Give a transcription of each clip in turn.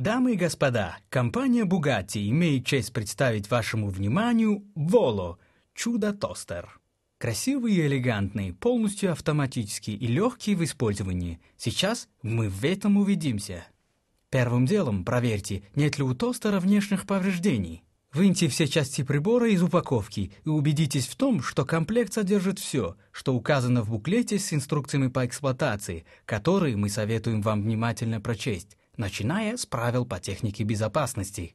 Дамы и господа, компания Bugatti имеет честь представить вашему вниманию Воло – чудо-тостер. Красивый и элегантный, полностью автоматический и легкий в использовании. Сейчас мы в этом увидимся. Первым делом проверьте, нет ли у тостера внешних повреждений. Выньте все части прибора из упаковки и убедитесь в том, что комплект содержит все, что указано в буклете с инструкциями по эксплуатации, которые мы советуем вам внимательно прочесть начиная с правил по технике безопасности.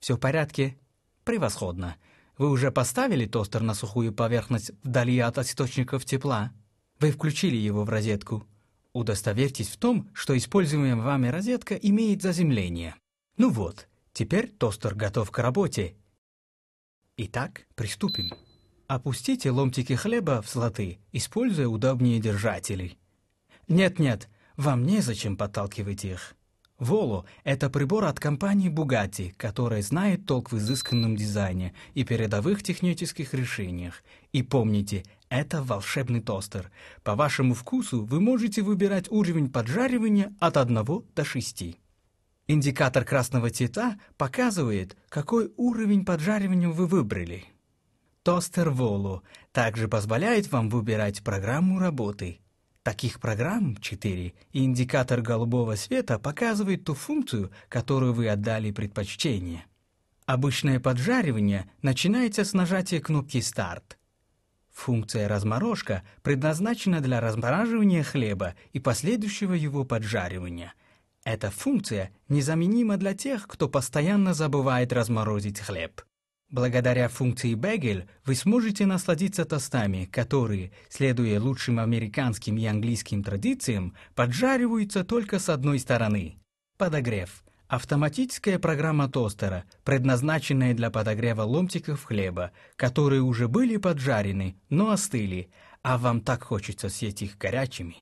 Все в порядке? Превосходно. Вы уже поставили тостер на сухую поверхность вдали от источников тепла? Вы включили его в розетку. Удостоверьтесь в том, что используемая вами розетка имеет заземление. Ну вот, теперь тостер готов к работе. Итак, приступим. Опустите ломтики хлеба в слоты, используя удобнее держатели. Нет-нет, вам незачем подталкивать их. Воло – это прибор от компании Bugatti, которая знает толк в изысканном дизайне и передовых технических решениях. И помните, это волшебный тостер. По вашему вкусу вы можете выбирать уровень поджаривания от 1 до 6. Индикатор красного цвета показывает, какой уровень поджаривания вы выбрали. Тостер Волу также позволяет вам выбирать программу работы – Таких программ 4, и индикатор голубого света показывает ту функцию, которую вы отдали предпочтение. Обычное поджаривание начинается с нажатия кнопки «Старт». Функция «Разморожка» предназначена для размораживания хлеба и последующего его поджаривания. Эта функция незаменима для тех, кто постоянно забывает разморозить хлеб. Благодаря функции Бегель вы сможете насладиться тостами, которые, следуя лучшим американским и английским традициям, поджариваются только с одной стороны. Подогрев. Автоматическая программа тостера, предназначенная для подогрева ломтиков хлеба, которые уже были поджарены, но остыли, а вам так хочется съесть их горячими.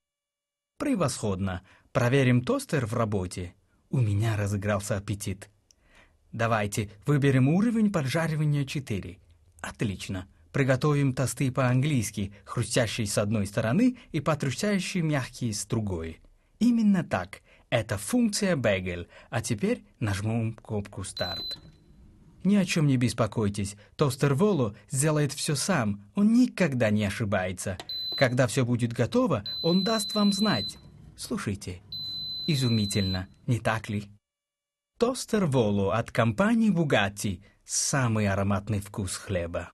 Превосходно. Проверим тостер в работе. У меня разыгрался аппетит. Давайте выберем уровень поджаривания 4. Отлично. Приготовим тосты по-английски, хрустящие с одной стороны и потрущающие мягкие с другой. Именно так. Это функция Bagel. А теперь нажмем кнопку «Старт». Ни о чем не беспокойтесь, тостер Волу сделает все сам, он никогда не ошибается. Когда все будет готово, он даст вам знать. Слушайте, изумительно, не так ли? Тостер Воло от компании Бугати Самый ароматный вкус хлеба.